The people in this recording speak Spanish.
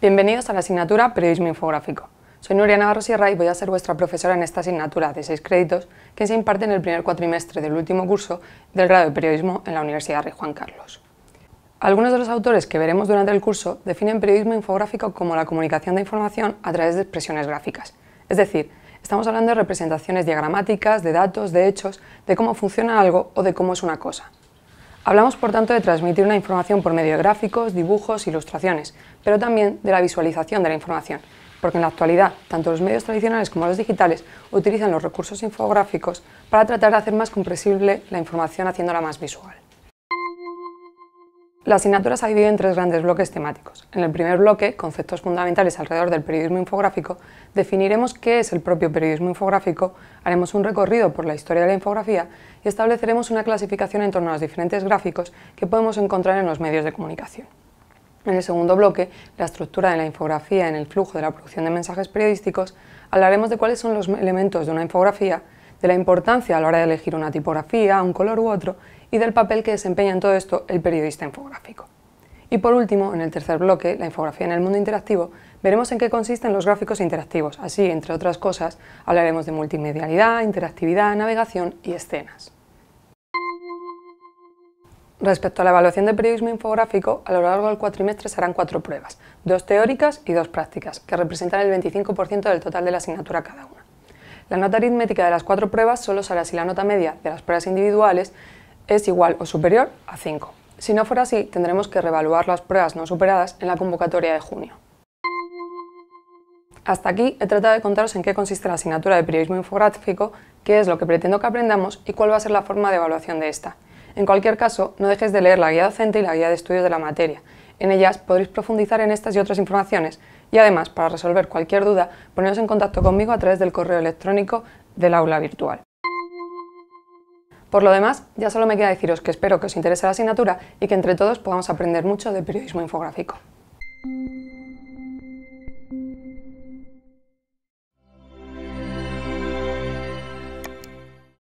Bienvenidos a la asignatura Periodismo Infográfico. Soy Nuria Navarro Sierra y voy a ser vuestra profesora en esta asignatura de seis créditos que se imparte en el primer cuatrimestre del último curso del grado de Periodismo en la Universidad Rey Juan Carlos. Algunos de los autores que veremos durante el curso definen periodismo infográfico como la comunicación de información a través de expresiones gráficas, es decir, estamos hablando de representaciones diagramáticas, de datos, de hechos, de cómo funciona algo o de cómo es una cosa. Hablamos, por tanto, de transmitir una información por medio de gráficos, dibujos, ilustraciones, pero también de la visualización de la información, porque en la actualidad, tanto los medios tradicionales como los digitales utilizan los recursos infográficos para tratar de hacer más comprensible la información haciéndola más visual. La asignatura se ha en tres grandes bloques temáticos. En el primer bloque, conceptos fundamentales alrededor del periodismo infográfico, definiremos qué es el propio periodismo infográfico, haremos un recorrido por la historia de la infografía y estableceremos una clasificación en torno a los diferentes gráficos que podemos encontrar en los medios de comunicación. En el segundo bloque, la estructura de la infografía en el flujo de la producción de mensajes periodísticos, hablaremos de cuáles son los elementos de una infografía, de la importancia a la hora de elegir una tipografía, un color u otro, y del papel que desempeña en todo esto el periodista infográfico. Y por último, en el tercer bloque, la infografía en el mundo interactivo, veremos en qué consisten los gráficos interactivos. Así, entre otras cosas, hablaremos de multimedialidad, interactividad, navegación y escenas. Respecto a la evaluación de periodismo infográfico, a lo largo del cuatrimestre se harán cuatro pruebas, dos teóricas y dos prácticas, que representan el 25% del total de la asignatura cada una. La nota aritmética de las cuatro pruebas solo será si la nota media de las pruebas individuales es igual o superior a 5. Si no fuera así, tendremos que reevaluar las pruebas no superadas en la convocatoria de junio. Hasta aquí he tratado de contaros en qué consiste la asignatura de periodismo infográfico, qué es lo que pretendo que aprendamos y cuál va a ser la forma de evaluación de esta. En cualquier caso, no dejes de leer la guía docente y la guía de estudios de la materia, en ellas podréis profundizar en estas y otras informaciones y además, para resolver cualquier duda, poneros en contacto conmigo a través del correo electrónico del aula virtual. Por lo demás, ya solo me queda deciros que espero que os interese la asignatura y que entre todos podamos aprender mucho del periodismo infográfico.